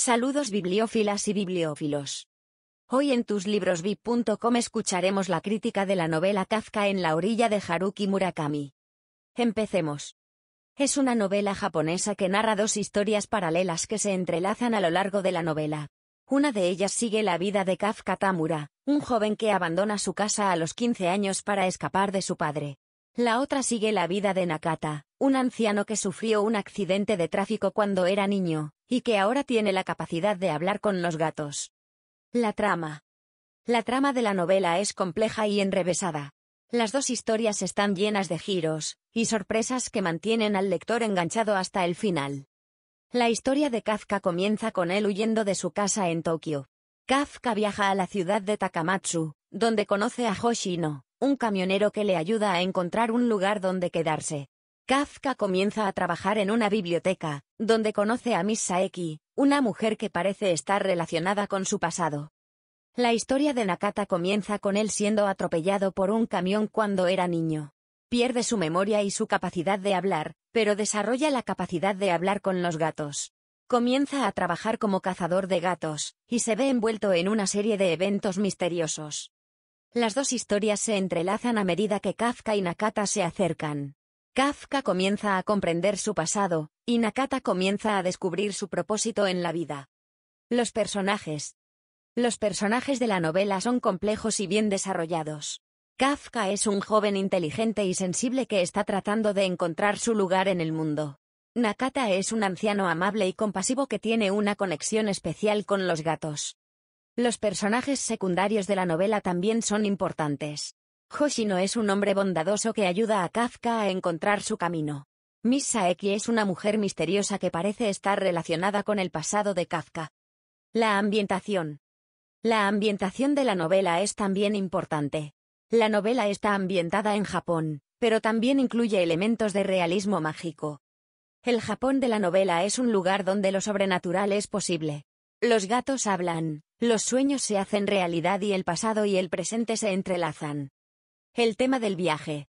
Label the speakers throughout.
Speaker 1: Saludos bibliófilas y bibliófilos. Hoy en tuslibrosvip.com escucharemos la crítica de la novela Kafka en la orilla de Haruki Murakami. Empecemos. Es una novela japonesa que narra dos historias paralelas que se entrelazan a lo largo de la novela. Una de ellas sigue la vida de Kafka Tamura, un joven que abandona su casa a los 15 años para escapar de su padre. La otra sigue la vida de Nakata, un anciano que sufrió un accidente de tráfico cuando era niño, y que ahora tiene la capacidad de hablar con los gatos. La trama. La trama de la novela es compleja y enrevesada. Las dos historias están llenas de giros, y sorpresas que mantienen al lector enganchado hasta el final. La historia de Kafka comienza con él huyendo de su casa en Tokio. Kafka viaja a la ciudad de Takamatsu, donde conoce a Hoshino, un camionero que le ayuda a encontrar un lugar donde quedarse. Kafka comienza a trabajar en una biblioteca, donde conoce a Miss Saeki, una mujer que parece estar relacionada con su pasado. La historia de Nakata comienza con él siendo atropellado por un camión cuando era niño. Pierde su memoria y su capacidad de hablar, pero desarrolla la capacidad de hablar con los gatos. Comienza a trabajar como cazador de gatos, y se ve envuelto en una serie de eventos misteriosos. Las dos historias se entrelazan a medida que Kafka y Nakata se acercan. Kafka comienza a comprender su pasado, y Nakata comienza a descubrir su propósito en la vida. Los personajes. Los personajes de la novela son complejos y bien desarrollados. Kafka es un joven inteligente y sensible que está tratando de encontrar su lugar en el mundo. Nakata es un anciano amable y compasivo que tiene una conexión especial con los gatos. Los personajes secundarios de la novela también son importantes. Hoshino es un hombre bondadoso que ayuda a Kafka a encontrar su camino. Miss Saeki es una mujer misteriosa que parece estar relacionada con el pasado de Kafka. La ambientación. La ambientación de la novela es también importante. La novela está ambientada en Japón, pero también incluye elementos de realismo mágico. El Japón de la novela es un lugar donde lo sobrenatural es posible. Los gatos hablan, los sueños se hacen realidad y el pasado y el presente se entrelazan. El tema del viaje.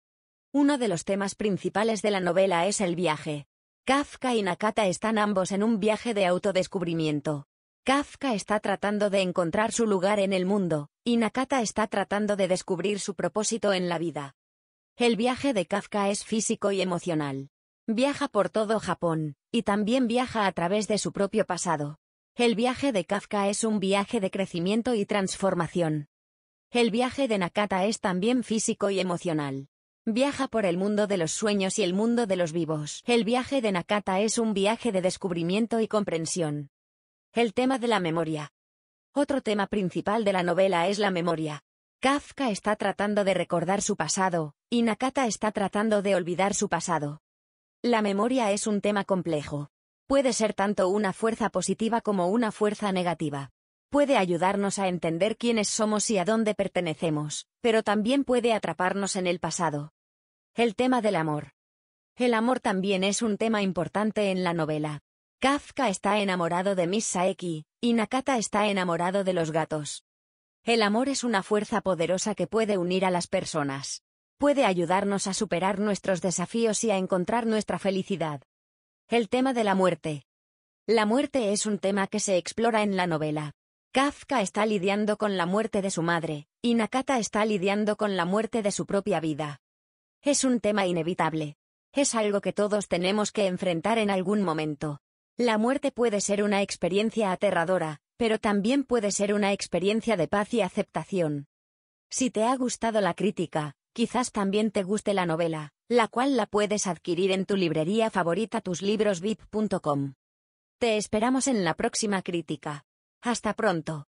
Speaker 1: Uno de los temas principales de la novela es el viaje. Kafka y Nakata están ambos en un viaje de autodescubrimiento. Kafka está tratando de encontrar su lugar en el mundo, y Nakata está tratando de descubrir su propósito en la vida. El viaje de Kafka es físico y emocional. Viaja por todo Japón, y también viaja a través de su propio pasado. El viaje de Kafka es un viaje de crecimiento y transformación. El viaje de Nakata es también físico y emocional. Viaja por el mundo de los sueños y el mundo de los vivos. El viaje de Nakata es un viaje de descubrimiento y comprensión. El tema de la memoria. Otro tema principal de la novela es la memoria. Kafka está tratando de recordar su pasado, y Nakata está tratando de olvidar su pasado. La memoria es un tema complejo. Puede ser tanto una fuerza positiva como una fuerza negativa puede ayudarnos a entender quiénes somos y a dónde pertenecemos, pero también puede atraparnos en el pasado. El tema del amor. El amor también es un tema importante en la novela. Kafka está enamorado de Miss Saeki, y Nakata está enamorado de los gatos. El amor es una fuerza poderosa que puede unir a las personas. Puede ayudarnos a superar nuestros desafíos y a encontrar nuestra felicidad. El tema de la muerte. La muerte es un tema que se explora en la novela. Kafka está lidiando con la muerte de su madre, y Nakata está lidiando con la muerte de su propia vida. Es un tema inevitable. Es algo que todos tenemos que enfrentar en algún momento. La muerte puede ser una experiencia aterradora, pero también puede ser una experiencia de paz y aceptación. Si te ha gustado la crítica, quizás también te guste la novela, la cual la puedes adquirir en tu librería favorita tuslibrosvip.com. Te esperamos en la próxima crítica. Hasta pronto.